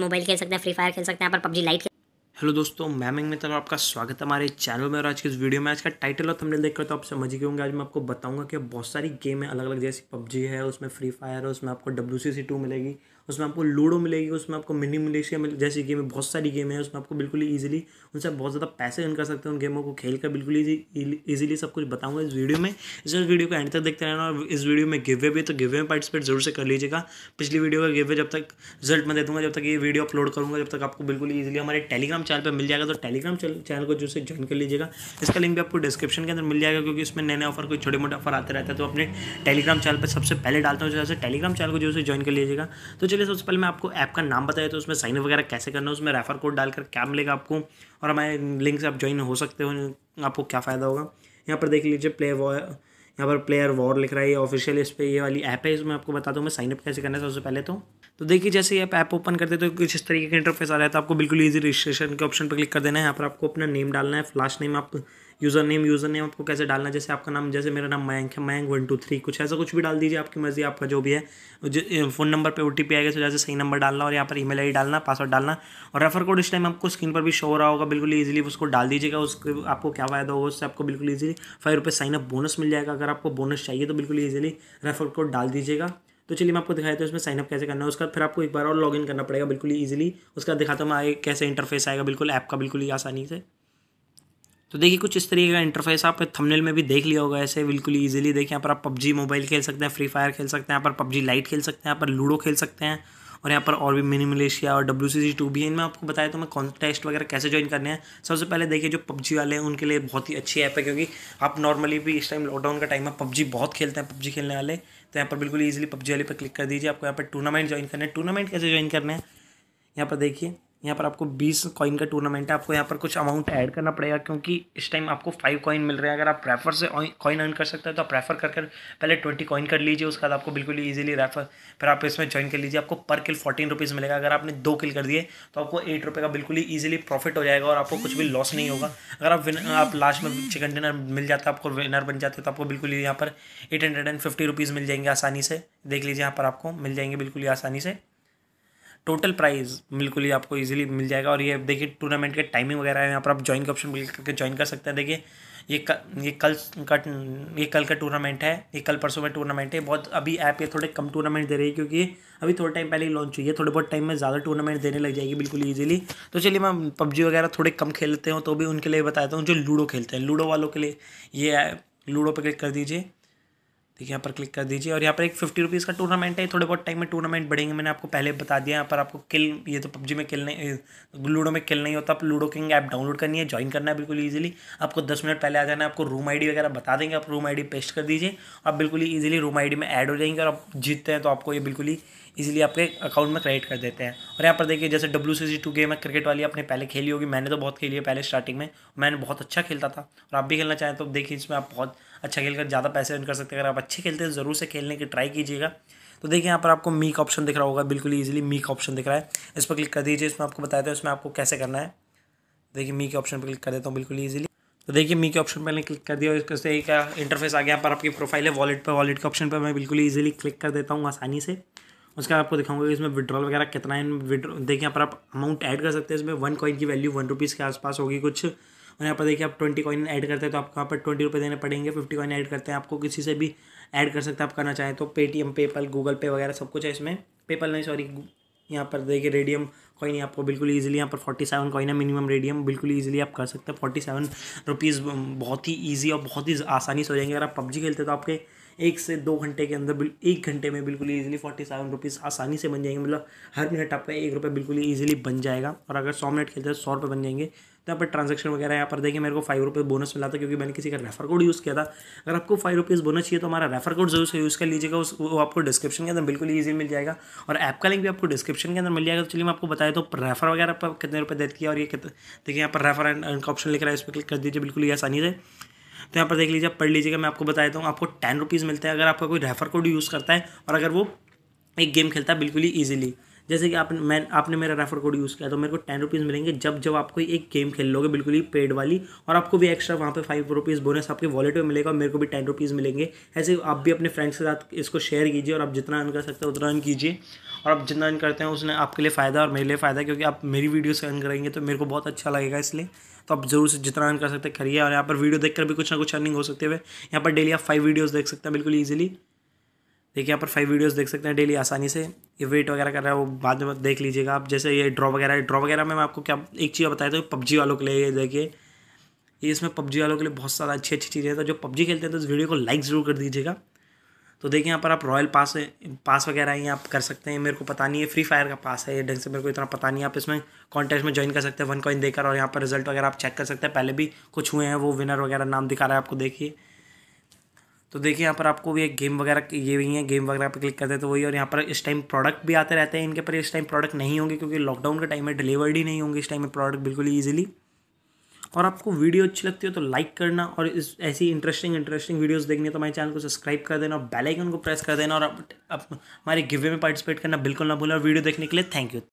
mobile खेल सकते हैं फ्री फायर खेल सकते हैं पर पबजी लाइट हेलो दोस्तों मैमिंग में तो आपका स्वागत है हमारे चैनल में और आज के इस वीडियो में आज का टाइटल और थंबनेल देखकर तो आप समझ गए होंगे आज मैं आपको बताऊंगा कि बहुत सारी गेम है अलग अलग जैसे पबजी है उसमें फ्री फायर है उसमें आपको डब्ल्यू सी सी टू मिलेगी उसमें आपको लूडो मिलेगी उसमें आपको मिनी मिलेशिया मिले, जैसी गेम है बहुत सारी गेम है उसमें आपको बिल्कुल ईजिली उनसे बहुत ज़्यादा पैसे इन कर सकते हैं उन गेमों को खेल कर बिल्कुल ईजिली सब कुछ बताऊँगा इस वीडियो में इस वीडियो को एंड तक देखते रहना और इस वीडियो में गिवे भी तो गिवे में पार्टिसिपेट जरूर से कर लीजिएगा पिछली वीडियो का गिवे जब तक रिजल्ट मैं दे दूँगा जब तक ये वीडियो अपलोड करूँगा जब तक आपको बिल्कुल ईजिली हमारे टेलीग्राम चैनल पर मिल जाएगा तो टेलीग्राम चैनल को जो से ज्वाइन कर लीजिएगा इसका लिंक भी आपको डिस्क्रिप्शन के अंदर मिल जाएगा क्योंकि इसमें नए नए ऑफर कोई छोटे मोटे ऑफर आते रहते हैं तो अपने टेलीग्राम चैनल पर सबसे पहले डालता हूँ तो जैसे टेलीग्राम चैनल को जो से ज्वाइन कर लीजिएगा तो चलिए सबसे पहले मैं आपको ऐप का नाम बताया तो उसमें साइन वगैरह कैसे करना है उसमें रेफर कोड डालकर क्या मिलेगा आपको और हमारे लिंक से आप ज्वाइन हो सकते हो आपको क्या फ़ायदा होगा यहाँ पर देख लीजिए प्ले वॉय यहाँ पर प्लेयर वॉर लिख रहा है ये ऑफिशियल इस पर ये वाली ऐप है इसमें आपको बताता हूँ मैं साइनअप कैसे करना है सबसे पहले तो तो देखिए जैसे ये ऐप ओपन करते तो कुछ इस तरीके का इंटरफेस आ रहा है तो आपको बिल्कुल ईजी रजिस्ट्रेशन के ऑप्शन पर क्लिक कर देना है यहाँ पर आपको अपना नेम डालना है फ्लास्ट नेम आप यूज़र नेम यूज़र नेम आपको कैसे डालना जैसे आपका नाम जैसे मेरा नाम मयंक है मयंक वन टू थ्री कुछ ऐसा कुछ भी डाल दीजिए आपकी मर्ज़ी आपका जो भी है फ़ोन नंबर पर ओ टी पी आएगा तो जैसे सही नंबर डालना और यहाँ पर ई मेल आई डालना पासवर्ड डालना और रेफर कोड इस टाइम आपको स्क्रीन पर भी शो हो रहा होगा बिल्कुल ईजिली उसको डाल दीजिएगा उसके आपको क्या फ़ायदा होगा उससे आपको बिल्कुल ईजिली फाइव रुपये साइन अप बोनस मिल जाएगा अगर आपको बोनस चाहिए तो बिल्कुल ईजिली रेफर कोड डाल दीजिएगा तो चलिए मैं आपको दिखाया था इसमें साइनअप कैसे करना है उसका फिर आपको एक बार और लॉगिन करना पड़ेगा बिल्कुल ईजिली उसका दिखाता हूँ मैं कैसे इंटरफेस आएगा बिल्कुल ऐप का बिल्कुल ही आसानी से तो देखिए कुछ इस तरीके का इंटरफेस आप थंबनेल में भी देख लिया होगा ऐसे बिल्कुल ईजिली देखिए यहाँ पर आप पबजी मोबाइल खेल सकते हैं फ्री फायर खेल सकते हैं यहाँ पर पबजी लाइट खेल सकते हैं यहाँ पर लूडो खेल सकते हैं और यहाँ पर और भी मिनी मलेशिया और डब्ल्यू सी सी टू भी इनमें आपको बताया तो मैं कॉन्टेस्ट वगैरह कैसे ज्वाइन करने हैं सबसे पहले देखिए जो पबजी वाले हैं उनके लिए बहुत ही अच्छी ऐप है क्योंकि आप नॉर्मली भी इस टाइम लॉकडाउन का टाइम है पबजी बहुत खेलते हैं पबजी खेलने वाले तो यहाँ पर बिल्कुल ईजिली पबजी वाले पर क्लिक कर दीजिए आपको यहाँ पर टूर्नामेंट ज्वाइन करना है टूर्नामेंट कैसे ज्वाइन करना है यहाँ पर देखिए यहाँ पर आपको बीस कॉइन का टूर्नामेंट है आपको यहाँ पर कुछ अमाउंट ऐड करना पड़ेगा क्योंकि इस टाइम आपको फाइव कॉइन मिल रहे हैं अगर आप रेफर से कॉइन अर्न कर सकते हैं तो आप प्रेफर कर कर पहले ट्वेंटी कॉइन कर लीजिए उसके बाद आपको बिल्कुल ईजिली रेफर फिर आप इसमें ज्वाइन कर लीजिए आपको पर किल फोर्टीन रुपीज़ मिलेगा अगर आपने दो किल कर दिए तो आपको एट रुपये का बिल्कुल ही ईजिली प्रॉफिट हो जाएगा और आपको कुछ भी लॉस नहीं होगा अगर आप विनर आप लास्ट में चिकन डिनर मिल जाता है आपको विनर बन जाते तो आपको बिल्कुल ही यहाँ पर eight hundred and fifty rupees मिल जाएंगे आसानी से देख लीजिए यहाँ पर आपको मिल जाएंगे बिल्कुल ही आसानी से टोटल प्राइस बिल्कुल ही आपको इजीली मिल जाएगा और ये देखिए टूर्नामेंट के टाइमिंग वगैरह है यहाँ पर आप ज्वाइन का ऑप्शन क्लिक करके ज्वाइन कर सकते हैं देखिए ये कल ये कल का ये कल का टूर्नामेंट है ये कल परसों में टूर्नामेंट है बहुत अभी ऐप ये थोड़े कम टूर्नामेंट दे रही है क्योंकि अभी थोड़े टाइम पहले ही लॉन्च हुई है थोड़े बहुत टाइम में ज़्यादा टूर्नामेंट देने लग जाएगी बिल्कुल ईजिली तो चलिए मैं पबजी वगैरह थोड़े कम खेलते हैं तो भी उनके लिए बताता हूँ जो लूडो खेलते हैं लूडो वालों के लिए ये लूडो पर क्लिक कर दीजिए देखिए यहाँ पर क्लिक कर दीजिए और यहाँ पर एक फिफ्टी रुपीज़ का टूर्नामेंट है थोड़े बहुत टाइम में टूर्नामेंट बढ़ेंगे मैंने आपको पहले बता दिया यहाँ पर आपको किल ये तो पबजी में किल नहीं लूडो में किल नहीं होता आप लूडो किंग ऐप डाउनलोड करनी है ज्वाइन करना है बिल्कुल ईजिली आपको दस मिनट पहले आ जाना है आपको रूम आई वगैरह बता देंगे आप रूम आई पेस्ट कर दीजिए आप बिल्कुल ईजिली रूम आई में एड हो जाएंगे और आप जीतते हैं तो आपको ये बिल्कुल ही ईजिली आपके अकाउंट में क्रिएट कर देते हैं और यहाँ पर देखिए जैसे डब्ल्यू सी टू गेम है क्रिकेट वाली आपने पहले खेली होगी मैंने तो बहुत खेली है पहले स्टार्टिंग में मैंने बहुत अच्छा खेलता था और आप भी खेलना चाहें तो देखिए इसमें आप बहुत अच्छा खेल कर ज़्यादा पैसे अर्न कर सकते हैं अगर आप अच्छे खेलते हैं तो ज़रूर से खेलने की ट्राई कीजिएगा तो देखिए यहाँ पर आपको मीक ऑप्शन दिख रहा होगा बिल्कुल ईजिली मीक ऑप्शन दिख रहा है इस पर क्लिक कर दीजिए इसमें आपको बताया था इसमें आपको कैसे करना है देखिए मी के ऑप्शन पर क्लिक कर देता हूँ बिल्कुल ईजिली तो देखिए मी के ऑप्शन पर मैंने क्लिक कर दिया और इससे एक इंटरफेस आ गया पर आपकी प्रोफाइल है वॉलेट पर वॉलेट के ऑप्शन पर मैं बिल्कुल ईजिली क्लिक कर देता हूँ आसानी से उसके बाद आपको दिखाऊंगा कि इसमें विड्रॉल वगैरह कितना है विड्रॉ देखिए यहाँ पर आप अमाउंट ऐड कर सकते हैं इसमें वन कॉइन की वैल्यू वन रुपीज़ के आसपास होगी कुछ और यहाँ पर देखिए आप ट्वेंटी कॉइन ऐड करते हैं तो आपको यहाँ पर ट्वेंटी रुपये देने पड़ेंगे फिफ्टी कॉइन ऐड करते हैं आपको किसी से भी ऐड कर सकते हैं आप करना चाहें तो पेटीएम पेपल गूगल पे वगैरह सब कुछ है इसमें पेपल नहीं सॉरी यहाँ पर देखिए रेडियम कॉइन आपको बिल्कुल ईजिली यहाँ पर फोर्टी सेवन कॉइन है मिनिमम रेडियम बिल्कुल ईजिली आप कर सकते हैं फोर्टी सेवन रुपीज़ बहुत ही ईजी और बहुत ही आसानी से हो जाएंगे अगर आप पबजी खेलते तो आपके एक से दो घंटे के अंदर एक घंटे में बिल्कुल ईजिली फोर्टी सेवन रुपीज़ आसानी से बन जाएंगे मतलब हर मिनट आपका एक रुपये बिल्कुल ईजिली बन जाएगा और अगर सौ मिनट खेलते हैं तो सौ रुपये बन जाएंगे तो यहाँ पर ट्रांजेक्शन वगैरह यहाँ पर देखिए मेरे को फाइव रुपीज़ बोनस मिला था क्योंकि मैंने किसी का रेफर कोड यूज़ किया था अगर आपको फाइव रुपीज़ बोनस चाहिए तो हमारा रेफर कोड जरूर से यूज़ कर लीजिएगा उस वो आपको डिस्क्रिप्शन के अंदर बिल्कुल ईजी मिल जाएगा और ऐप का लिंक भी आपको डिस्क्रिप्शन के अंदर मिल जाएगा तो चलिए मैं आपको बताया तो रेफर वगैरह पर कितने रुपये देती है और ये देखिए यहाँ पर रेफर एंड का ऑप्शन लिख रहा है इस पर क्लिक कर दीजिए बिल्कुल ही आसानी से तो यहाँ पर देख लीजिए पढ़ लीजिएगा मैं आपको बताया हूँ आपको टेन रुपीज़ मिलता है अगर आपका कोई रेफर कोड यूज़ करता है और अगर वो एक गेम खेलता है बिल्कुल ही ईजिली जैसे कि आपने मैं आपने मेरा रेफर कोड यूज़ किया तो मेरे को टेन रुपीज़ मिलेंगे जब जब आप कोई एक गेम खेल लोगे बिल्कुल ही पेड वाली और आपको भी एक्स्ट्रा वहाँ पे फाइव रुपीज़ बोनस आपके वॉलेट में मिलेगा और मेरे को भी टेन रुपीज़ मिलेंगे ऐसे आप भी अपने फ्रेंड्स के साथ इसको शेयर कीजिए और आप जितना अर्न कर सकते हैं उतना अर्न कीजिए और आप जितना अर्न करते हैं उसने आपके लिए फ़ायदा और मेरे लिए फ़ायदा क्योंकि आप मेरी वीडियो से अर्न करेंगे तो मेरे को बहुत अच्छा लगेगा इसलिए तो आप जरूर से जितना अर्न कर सकते हैं करिए और यहाँ पर वीडियो देख भी कुछ ना कुछ अर्निंग हो सकती है यहाँ पर डेली आप फाइव वीडियोज़ देख सकते हैं बिल्कुल ईजिली देखिए यहाँ पर फाइव वीडियोस देख सकते हैं डेली आसानी से ये वेट वगैरह कर रहा है वो बाद में देख लीजिएगा आप जैसे ये ड्रॉ वगैरह ड्रॉ वगैरह में मैं आपको क्या एक चीज़ बताया था पबजी वालों के लिए ये देखिए ये इसमें पबजी वालों के लिए बहुत सारा अच्छी अच्छी चीज़ें तो जो पबजी खेलते हैं तो इस वीडियो को लाइक ज़रूर कर दीजिएगा तो देखिए यहाँ पर आप रॉयल पास पास वगैरह ही आप कर सकते हैं मेरे को पता नहीं है फ्री फायर का पास है ये ढंग से मेरे को इतना पता नहीं है आप इसमें कॉन्टेस्ट में ज्वाइन कर सकते हैं वन कॉइन देकर और यहाँ पर रिजल्ट वगैरह आप चेक कर सकते हैं पहले भी कुछ हुए हैं वो विनर वगैरह नाम दिखा रहा है आपको देखिए तो देखिए यहाँ पर आपको भी एक गेम वगैरह ये भी है गेम वगैरह पे क्लिक करते हैं तो वही और यहाँ पर इस टाइम प्रोडक्ट भी आते रहते हैं इनके पर इस टाइम प्रोडक्ट नहीं होंगे क्योंकि लॉकडाउन के टाइम में डिलीवर्ड ही नहीं होंगे इस टाइम में प्रोडक्ट बिल्कुल ईजिली और आपको वीडियो अच्छी लगती हो तो लाइक करना और इस ऐसी इंटरेस्टिंग इंटरेस्टिंग वीडियोस देखनी है तो हमारे चैनल को सब्सक्राइब कर देना और बेल आइकन को प्रेस कर देना और आप हमारे गिवे में पार्टिसिपेट करना बिल्कुल ना भूलें और वीडियो देखने के लिए थैंक यू